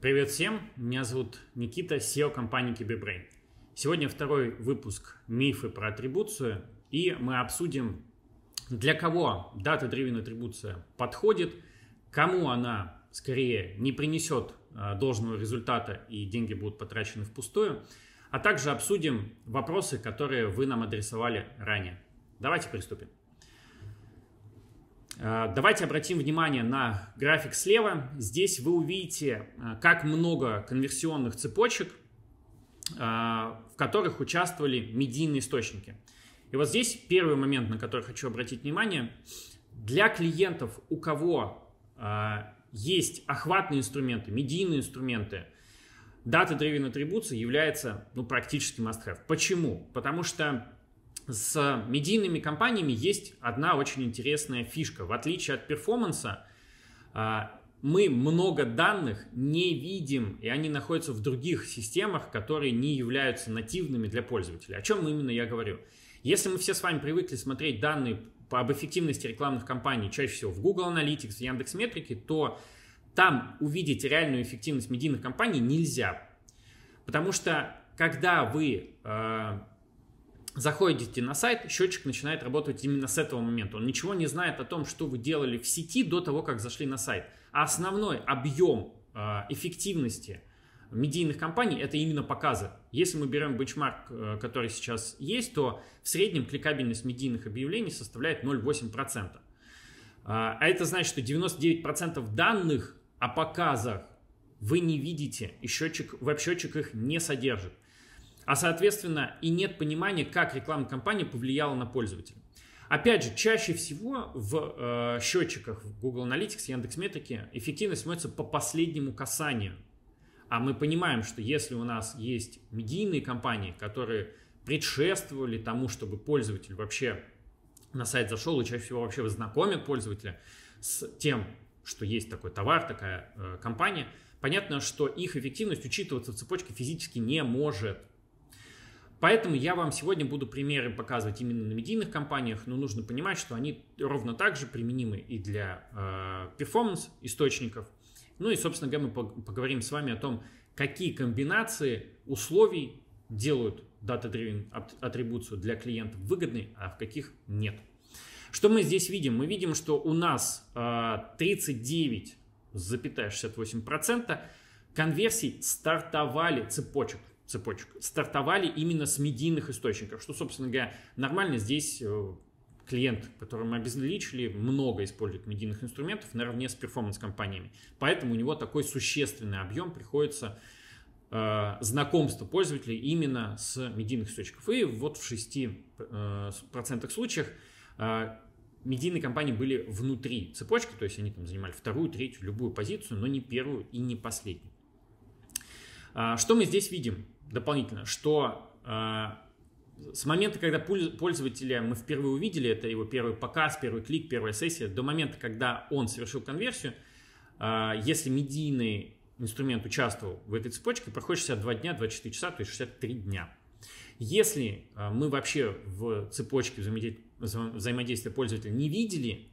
Привет всем, меня зовут Никита, SEO компании KibiBrain. Сегодня второй выпуск «Мифы про атрибуцию», и мы обсудим, для кого дата driven атрибуция подходит, кому она скорее не принесет а, должного результата и деньги будут потрачены впустую, а также обсудим вопросы, которые вы нам адресовали ранее. Давайте приступим. Э, давайте обратим внимание на график слева. Здесь вы увидите, э, как много конверсионных цепочек, э, в которых участвовали медийные источники. И вот здесь первый момент, на который хочу обратить внимание. Для клиентов, у кого есть охватные инструменты, медийные инструменты, дата-driven атрибуция является ну, практически must-have. Почему? Потому что с медийными компаниями есть одна очень интересная фишка. В отличие от перформанса, а, мы много данных не видим, и они находятся в других системах, которые не являются нативными для пользователя. О чем именно я говорю? Если мы все с вами привыкли смотреть данные по, об эффективности рекламных кампаний чаще всего в Google Analytics, в Яндекс.Метрике, то там увидеть реальную эффективность медийных кампаний нельзя. Потому что когда вы а, Заходите на сайт, счетчик начинает работать именно с этого момента. Он ничего не знает о том, что вы делали в сети до того, как зашли на сайт. А основной объем э, эффективности медийных компаний – это именно показы. Если мы берем бенчмарк, э, который сейчас есть, то в среднем кликабельность медийных объявлений составляет 0,8%. Э, а это значит, что 99% данных о показах вы не видите, и счетчик, веб-счетчик их не содержит. А соответственно и нет понимания, как рекламная кампания повлияла на пользователя. Опять же, чаще всего в э, счетчиках в Google Analytics, Яндекс.Метрики эффективность смотрится по последнему касанию. А мы понимаем, что если у нас есть медийные компании, которые предшествовали тому, чтобы пользователь вообще на сайт зашел и чаще всего вообще знакомят пользователя с тем, что есть такой товар, такая э, компания, понятно, что их эффективность учитываться в цепочке физически не может. Поэтому я вам сегодня буду примеры показывать именно на медийных компаниях, но нужно понимать, что они ровно так же применимы и для э, источников Ну и, собственно говоря, мы поговорим с вами о том, какие комбинации условий делают data-driven атрибуцию для клиентов выгодной, а в каких нет. Что мы здесь видим? Мы видим, что у нас э, 39,68% конверсий стартовали цепочек цепочек стартовали именно с медийных источников, что, собственно говоря, нормально здесь э, клиент, которому обезличили, много использует медийных инструментов наравне с перформанс-компаниями. Поэтому у него такой существенный объем приходится э, знакомство пользователей именно с медийных источников. И вот в 6% э, случаях э, медийные компании были внутри цепочки, то есть они там занимали вторую, третью, любую позицию, но не первую и не последнюю. А, что мы здесь видим? дополнительно, что э, с момента, когда пользователя мы впервые увидели, это его первый показ, первый клик, первая сессия, до момента, когда он совершил конверсию, э, если медийный инструмент участвовал в этой цепочке, проходит 62 дня, 24 часа, то есть 63 дня. Если э, мы вообще в цепочке взаимодействия пользователя не видели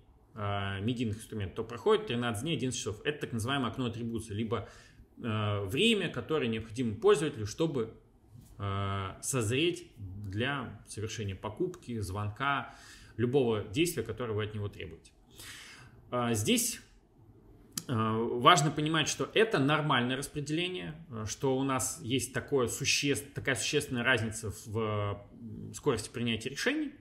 медийных инструментов, то проходит 13 дней, 11 часов. Это так называемое окно атрибуции, либо Э, время, которое необходимо пользователю, чтобы э, созреть для совершения покупки, звонка, любого действия, которое вы от него требуете. А, здесь э, важно понимать, что это нормальное распределение, что у нас есть такое суще... такая существенная разница в скорости принятия решений.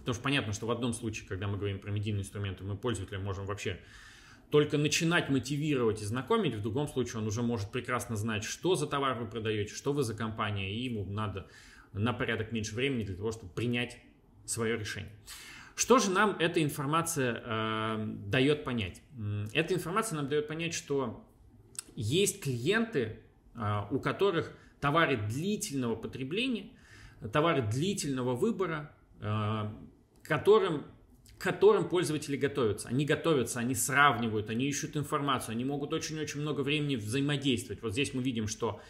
Потому что понятно, что в одном случае, когда мы говорим про медийные инструменты, мы пользователя можем вообще только начинать мотивировать и знакомить, в другом случае он уже может прекрасно знать, что за товар вы продаете, что вы за компания, и ему надо на порядок меньше времени для того, чтобы принять свое решение. Что же нам эта информация э, дает понять? Эта информация нам дает понять, что есть клиенты, э, у которых товары длительного потребления, товары длительного выбора, э, которым которым пользователи готовятся. Они готовятся, они сравнивают, они ищут информацию, они могут очень-очень много времени взаимодействовать. Вот здесь мы видим, что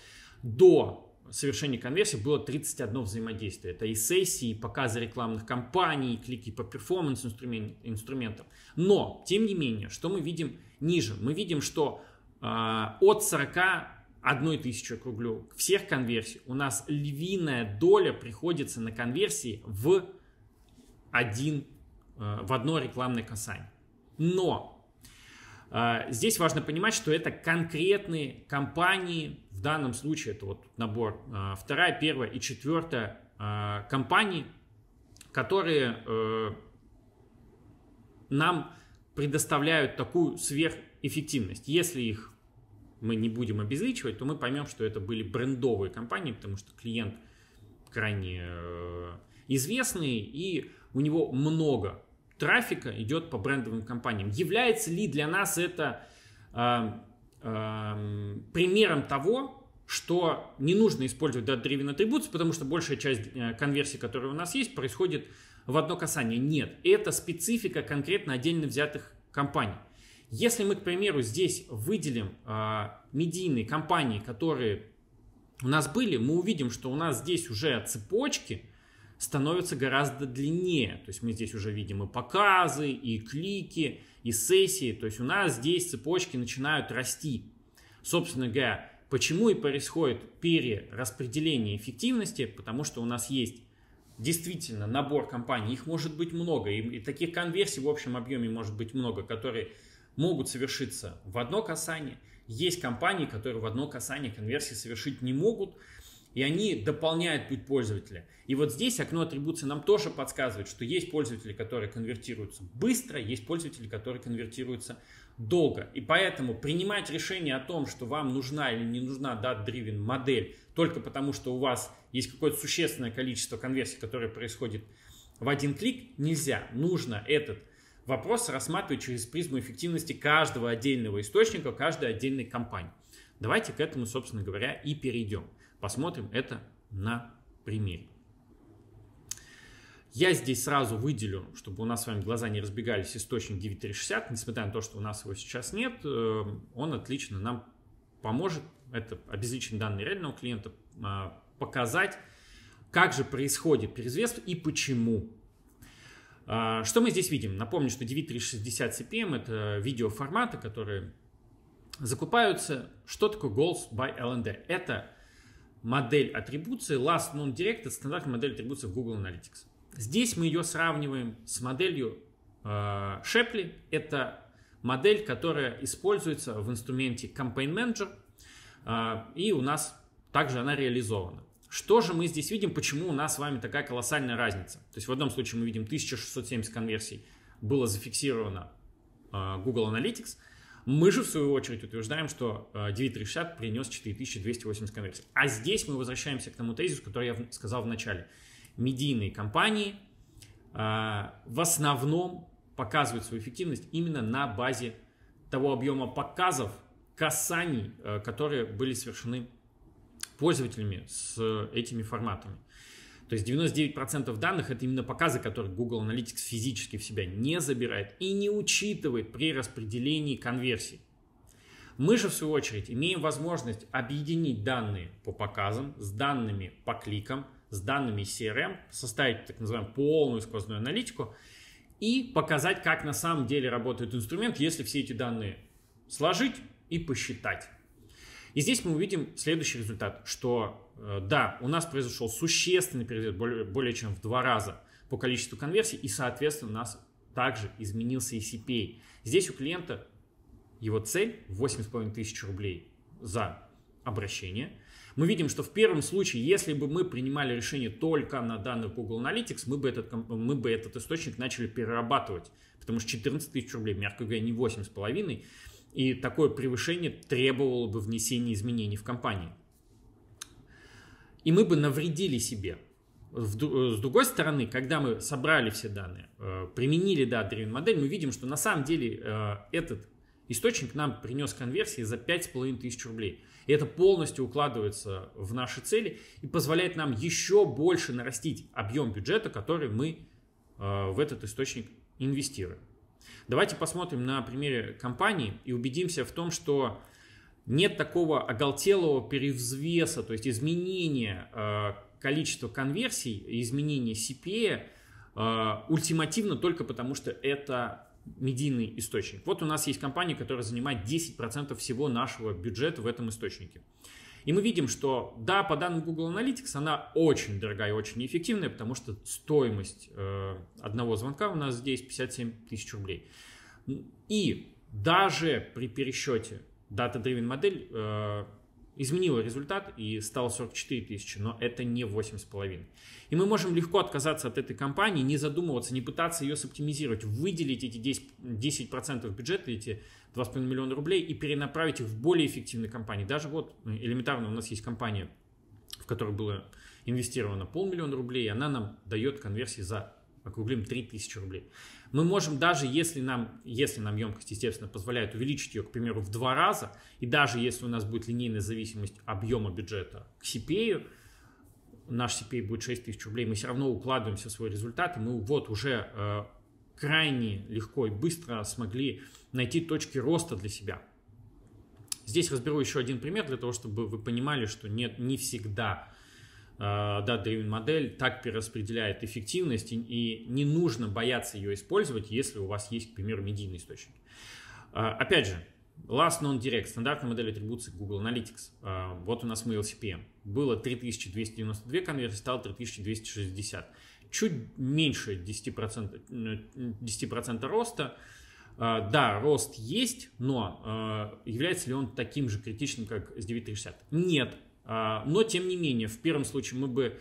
до совершения конверсии было 31 взаимодействие. Это и сессии, и показы рекламных кампаний, и клики по перформанс инструментам. Но, тем не менее, что мы видим ниже? Мы видим, что э, от одной тысячи округлю всех конверсий у нас львиная доля приходится на конверсии в один Э, в одно рекламное касание. Но э, здесь важно понимать, что это конкретные компании, в данном случае это вот набор э, вторая, первая и четвертая компании, которые нам предоставляют такую сверхэффективность. Если их мы не будем обезличивать, то мы поймем, что это были брендовые компании, потому что клиент крайне известный, и у него много трафика идет по брендовым компаниям. Является ли для нас это э, э, примером того, что не нужно использовать data-driven attribution, потому что большая часть э, конверсии, которая у нас есть, происходит в одно касание. Нет, это специфика конкретно отдельно взятых компаний. Если мы, к примеру, здесь выделим э, медийные компании, которые у нас были, мы увидим, что у нас здесь уже цепочки – становится гораздо длиннее. То есть мы здесь уже видим и показы, и клики, и сессии. То есть у нас здесь цепочки начинают расти. Собственно говоря, почему и происходит перераспределение эффективности, потому что у нас есть действительно набор компаний, их может быть много, и, таких конверсий в общем объеме может быть много, которые могут совершиться в одно касание. Есть компании, которые в одно касание конверсии совершить не могут, и они дополняют путь пользователя. И вот здесь окно атрибуции нам тоже подсказывает, что есть пользователи, которые конвертируются быстро, есть пользователи, которые конвертируются долго. И поэтому принимать решение о том, что вам нужна или не нужна data-driven модель, только потому что у вас есть какое-то существенное количество конверсий, которое происходит в один клик, нельзя. Нужно этот вопрос рассматривать через призму эффективности каждого отдельного источника, каждой отдельной компании. Давайте к этому, собственно говоря, и перейдем. Посмотрим это на примере. Я здесь сразу выделю, чтобы у нас с вами глаза не разбегались, источник 9360, несмотря на то, что у нас его сейчас нет, э, он отлично нам поможет, это обезличен данные реального клиента, а, показать, как же происходит перезвест и почему. А, что мы здесь видим? Напомню, что 9360 CPM – это видеоформаты, которые закупаются. Что такое Goals by LND? Это модель атрибуции Last Known Direct – это стандартная модель атрибуции в Google Analytics. Здесь мы ее сравниваем с моделью э, Шепли. Это модель, которая используется в инструменте Campaign Manager, э, и у нас также она реализована. Что же мы здесь видим, почему у нас с вами такая колоссальная разница? То есть в одном случае мы видим 1670 конверсий было зафиксировано э, Google Analytics – мы же, в свою очередь, утверждаем, что 9360 э, принес 4280 конверсий. А здесь мы возвращаемся к тому тезису, который я сказал в начале. Медийные компании э, в основном показывают свою эффективность именно на базе того объема показов, касаний, э, которые были совершены пользователями с этими форматами. То есть 99% данных это именно показы, которые Google Analytics физически в себя не забирает и не учитывает при распределении конверсий. Мы же, в свою очередь, имеем возможность объединить данные по показам с данными по кликам, с данными CRM, составить так называемую полную сквозную аналитику и показать, как на самом деле работает инструмент, если все эти данные сложить и посчитать. И здесь мы увидим следующий результат, что э, да, у нас произошел существенный перелет более, более чем в два раза по количеству конверсий, и, соответственно, у нас также изменился и e CPA. Здесь у клиента его цель 8,5 тысяч рублей за обращение. Мы видим, что в первом случае, если бы мы принимали решение только на данных Google Analytics, мы бы этот, мы бы этот источник начали перерабатывать, потому что 14 тысяч рублей, мягко говоря, не 8,5. И такое превышение требовало бы внесения изменений в компании. И мы бы навредили себе. Э, с другой стороны, когда мы собрали все данные, э, применили да, древнюю модель, мы видим, что на самом деле э, этот источник нам принес конверсии за 5,5 тысяч рублей. И это полностью укладывается в наши цели и позволяет нам еще больше нарастить объем бюджета, который мы в этот источник инвестируем. Давайте посмотрим на примере компании и убедимся в том, что нет такого оголтелого перевзвеса, то есть изменения э, количества конверсий, изменения CPA э, ультимативно только потому, что это медийный источник. Вот у нас есть компания, которая занимает 10% всего нашего бюджета в этом источнике. И мы видим, что да, по данным Google Analytics она очень дорогая и очень неэффективная, потому что стоимость э, одного звонка у нас здесь 57 тысяч рублей. И даже при пересчете дата driven модель э, изменила результат и стало 44 тысячи, но это не 8,5. И мы можем легко отказаться от этой компании, не задумываться, не пытаться ее соптимизировать, выделить эти 10%, 10% бюджета, эти 2,5 миллиона рублей и перенаправить их в более эффективные компании. Даже вот ну, элементарно у нас есть компания, в которой было инвестировано полмиллиона рублей, и она нам дает конверсии за округлим 3000 рублей. Мы можем даже, если нам, если нам емкость, естественно, позволяет увеличить ее, к примеру, в два раза, и даже если у нас будет линейная зависимость объема бюджета к CPA, наш CPA будет 6 тысяч рублей, мы все равно укладываемся в свой результат, и мы вот уже э, крайне легко и быстро смогли найти точки роста для себя. Здесь разберу еще один пример для того, чтобы вы понимали, что нет, не всегда Э, да, Driven модель так перераспределяет эффективность, и, не нужно бояться ее использовать, если у вас есть, к примеру, медийный источник. Э, опять же, Last Known direct стандартная модель атрибуции Google Analytics. Э, вот у нас мы LCPM Было 3292 конверсии, стало 3260. Чуть меньше 10%, 10% роста. Да, рост есть, но является ли он таким же критичным, как с 9.60? Нет, а, но, тем не менее, в первом случае мы бы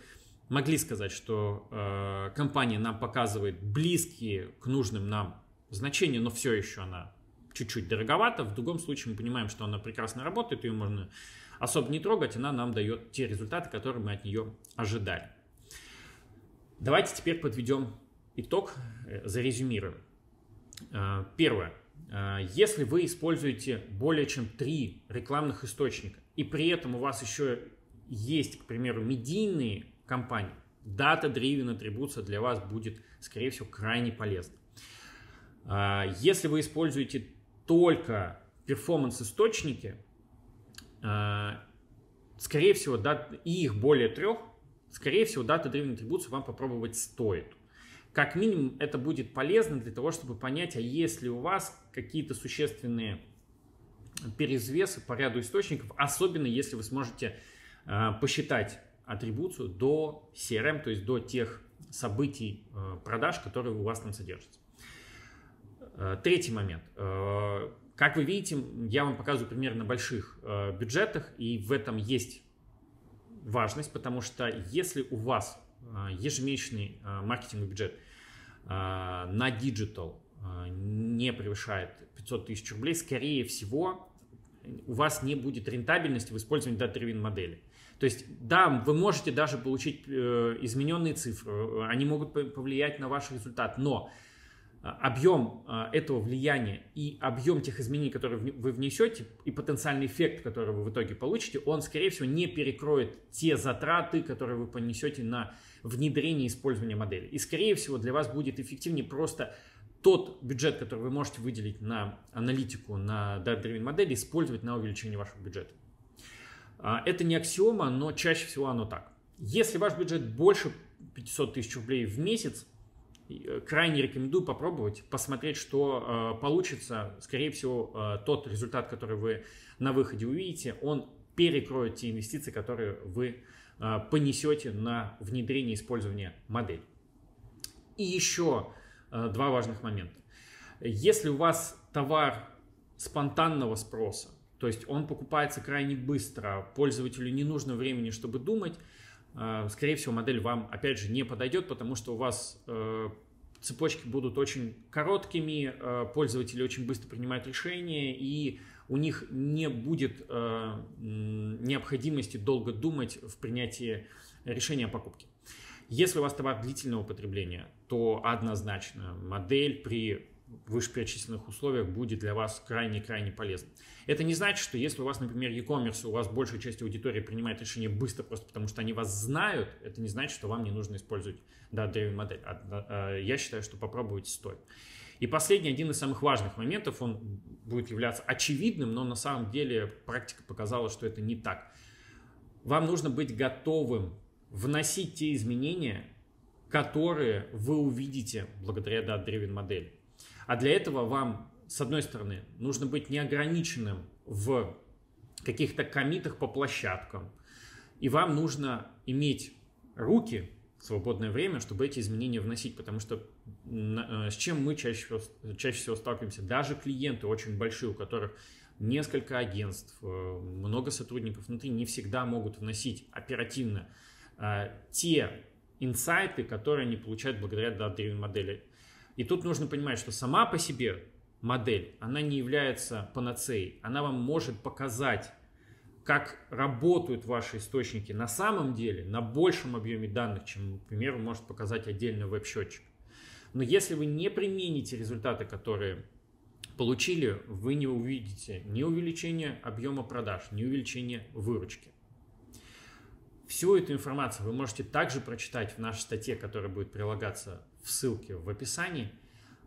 могли сказать, что а, компания нам показывает близкие к нужным нам значения, но все еще она чуть-чуть дороговата. В другом случае мы понимаем, что она прекрасно работает, ее можно особо не трогать, она нам дает те результаты, которые мы от нее ожидали. Давайте теперь подведем итог, э, зарезюмируем. А, первое. А, если вы используете более чем три рекламных источника, и при этом у вас еще есть, к примеру, медийные компании, дата-driven атрибуция для вас будет, скорее всего, крайне полезна. А, если вы используете только перформанс-источники, а, скорее всего, и их более трех, скорее всего, дата-driven атрибуцию вам попробовать стоит. Как минимум это будет полезно для того, чтобы понять, а есть ли у вас какие-то существенные перезвесы по ряду источников, особенно если вы сможете э, посчитать атрибуцию до CRM, то есть до тех событий э, продаж, которые у вас там содержатся. Э, третий момент. Э, как вы видите, я вам показываю пример на больших э, бюджетах, и в этом есть важность, потому что если у вас а, ежемесячный а, маркетинговый бюджет а, на диджитал не превышает 500 тысяч рублей, скорее всего, у вас не будет рентабельности в использовании дата-дривен модели. То есть, да, вы можете даже получить э, измененные цифры, э, они могут повлиять на ваш результат, но а, объем а, этого влияния и объем тех изменений, которые вы внесете, и потенциальный эффект, который вы в итоге получите, он, скорее всего, не перекроет те затраты, которые вы понесете на внедрение и использование модели. И, скорее всего, для вас будет эффективнее просто тот бюджет, который вы можете выделить на аналитику, на Data-Driven модели, использовать на увеличение вашего бюджета. А, это не аксиома, но чаще всего оно так. Если ваш бюджет больше 500 тысяч рублей в месяц, Э, крайне рекомендую попробовать, посмотреть, что э, получится. Скорее всего, э, тот результат, который вы на выходе увидите, он перекроет те инвестиции, которые вы э, понесете на внедрение использования модели. И еще э, два важных момента. Если у вас товар спонтанного спроса, то есть он покупается крайне быстро, пользователю не нужно времени, чтобы думать, Э, скорее всего, модель вам, опять же, не подойдет, потому что у вас э, цепочки будут очень короткими, э, пользователи очень быстро принимают решения, и у них не будет необходимости долго думать в принятии решения о покупке. Если у вас товар длительного потребления, то однозначно модель при в вышеперечисленных условиях будет для вас крайне-крайне полезно. Это не значит, что если у вас, например, e-commerce, у вас большая часть аудитории принимает решение быстро просто потому, что они вас знают, это не значит, что вам не нужно использовать да, древнюю модель. А, а, я считаю, что попробовать стоит. И последний, один из самых важных моментов, он будет являться очевидным, но на самом деле практика показала, что это не так. Вам нужно быть готовым вносить те изменения, которые вы увидите благодаря да, древен модели. А для этого вам, с одной стороны, нужно быть неограниченным в каких-то комитах по площадкам. И вам нужно иметь руки, свободное время, чтобы эти изменения вносить, потому что э, с чем мы чаще всего, чаще всего сталкиваемся, даже клиенты очень большие, у которых несколько агентств, э, много сотрудников внутри, не всегда могут вносить оперативно э, те инсайты, которые они получают благодаря да, модели. И тут нужно понимать, что сама по себе модель, она не является панацеей. Она вам может показать, как работают ваши источники на самом деле, на большем объеме данных, чем, например, может показать отдельный веб-счетчик. Но если вы не примените результаты, которые получили, вы не увидите ни увеличения объема продаж, ни увеличения выручки. Всю эту информацию вы можете также прочитать в нашей статье, которая будет прилагаться в ссылке в описании.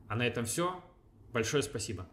А на этом все. Большое спасибо.